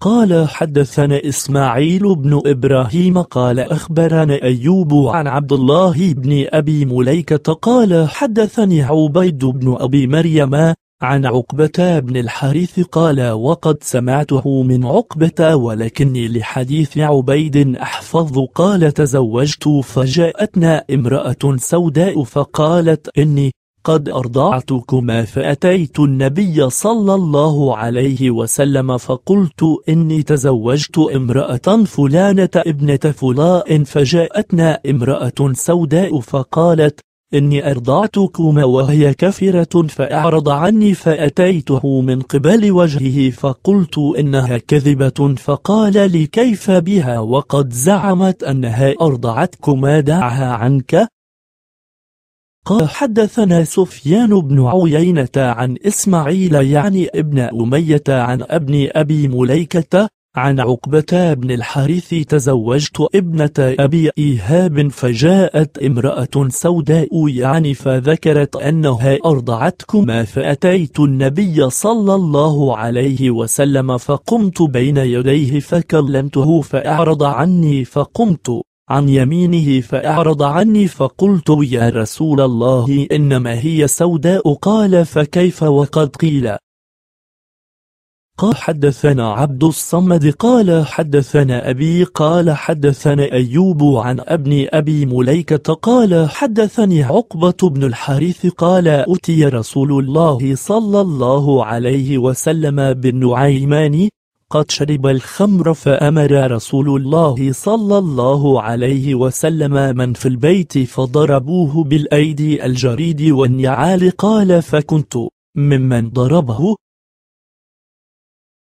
قال حدثنا إسماعيل بن إبراهيم قال أخبرنا أيوب عن عبد الله بن أبي مليكة قال حدثني عبيد بن أبي مريم عن عقبة بن الحارث قال وقد سمعته من عقبة ولكني لحديث عبيد أحفظ قال تزوجت فجاءتنا امرأة سوداء فقالت إني قد أرضعتكما فأتيت النبي صلى الله عليه وسلم فقلت إني تزوجت امرأة فلانة ابنة فلاء فجاءتنا امرأة سوداء فقالت إني أرضعتكما وهي كفرة فأعرض عني فأتيته من قبل وجهه فقلت إنها كذبة فقال لي كيف بها وقد زعمت أنها أرضعتكما دعها عنك قال حدثنا سفيان بن عيينة عن إسماعيل يعني ابن أمية عن ابن أبي مليكة عن عقبة بن الحارث تزوجت ابنة أبي إيهاب فجاءت امرأة سوداء يعني فذكرت أنها أرضعتكما فأتيت النبي صلى الله عليه وسلم فقمت بين يديه فكلمته فأعرض عني فقمت عن يمينه فأعرض عني فقلت يا رسول الله إنما هي سوداء قال فكيف وقد قيل قال حدثنا عبد الصمد قال حدثنا أبي قال حدثنا أيوب عن ابن أبي مليكة قال حدثني عقبة بن الحارث قال أتي رسول الله صلى الله عليه وسلم بالنعيمان قد شرب الخمر فأمر رسول الله صلى الله عليه وسلم من في البيت فضربوه بالأيدي الجريد والنعال قال فكنت ممن ضربه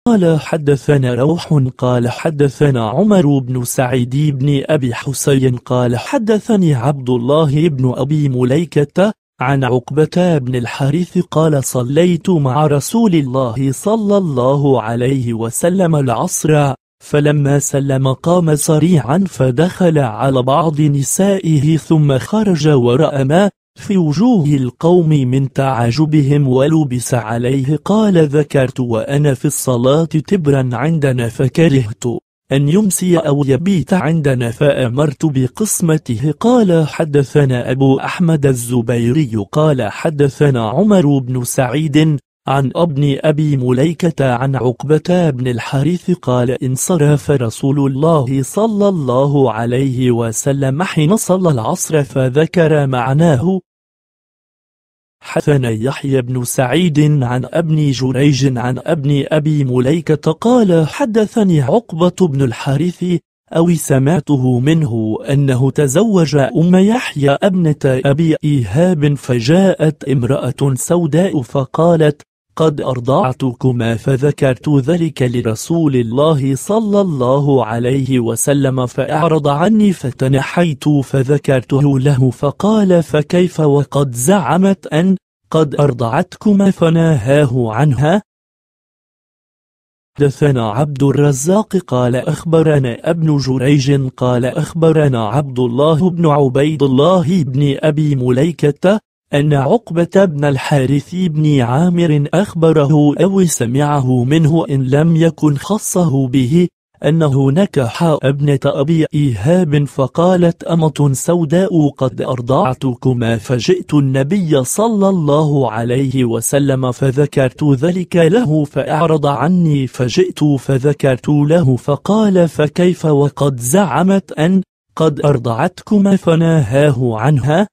قال حدثنا روح قال حدثنا عمر بن سعيد بن أبي حسين قال حدثني عبد الله بن أبي مليكة عن عقبة بن الحارث قال صليت مع رسول الله صلى الله عليه وسلم العصر فلما سلم قام سريعا فدخل على بعض نسائه ثم خرج ورأى ما في وجوه القوم من تعجبهم ولبس عليه قال ذكرت وأنا في الصلاة تبرا عندنا فكرهت أن يمسي أو يبيت عندنا فأمرت بقسمته قال حدثنا أبو أحمد الزبيري قال حدثنا عمر بن سعيد عن ابن أبي مليكة عن عقبة بن الحارث قال انصرف رسول الله صلى الله عليه وسلم حين صلى العصر فذكر معناه حدثنا يحيى بن سعيد عن ابن جريج عن ابن أبي مليكة قال حدثني عقبة بن الحارث أو سمعته منه أنه تزوج أم يحيى ابنة أبي إيهاب فجاءت امرأة سوداء فقالت قد أرضعتكما فذكرت ذلك لرسول الله صلى الله عليه وسلم فأعرض عني فتنحيت فذكرته له فقال فكيف وقد زعمت أن قد أرضعتكما فناهاه عنها حدثنا عبد الرزاق قال أخبرنا ابن جريج قال أخبرنا عبد الله بن عبيد الله بن أبي مليكة أن عقبة بن الحارث بن عامر أخبره أو سمعه منه إن لم يكن خصه به أنه نكح ابنة أبي إيهاب فقالت أمة سوداء قد أرضعتكما فجئت النبي صلى الله عليه وسلم فذكرت ذلك له فأعرض عني فجئت فذكرت له فقال فكيف وقد زعمت أن قد أرضعتكما فناهاه عنها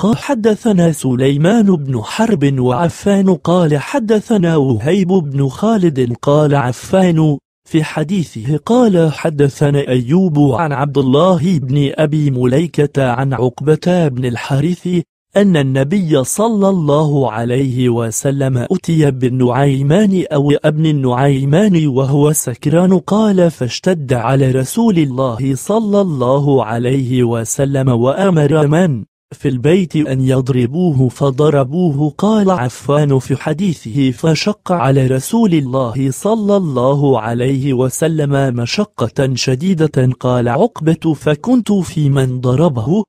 قال حدثنا سليمان بن حرب وعفان قال حدثنا وهيب بن خالد قال عفان في حديثه قال حدثنا أيوب عن عبد الله بن أبي مليكة عن عقبة بن الحارث أن النبي صلى الله عليه وسلم أتي بالنعيمان أو ابن النعيمان وهو سكران قال فاشتد على رسول الله صلى الله عليه وسلم وأمر من في البيت أن يضربوه فضربوه قال عفان في حديثه فشق على رسول الله صلى الله عليه وسلم مشقة شديدة قال عقبة فكنت في من ضربه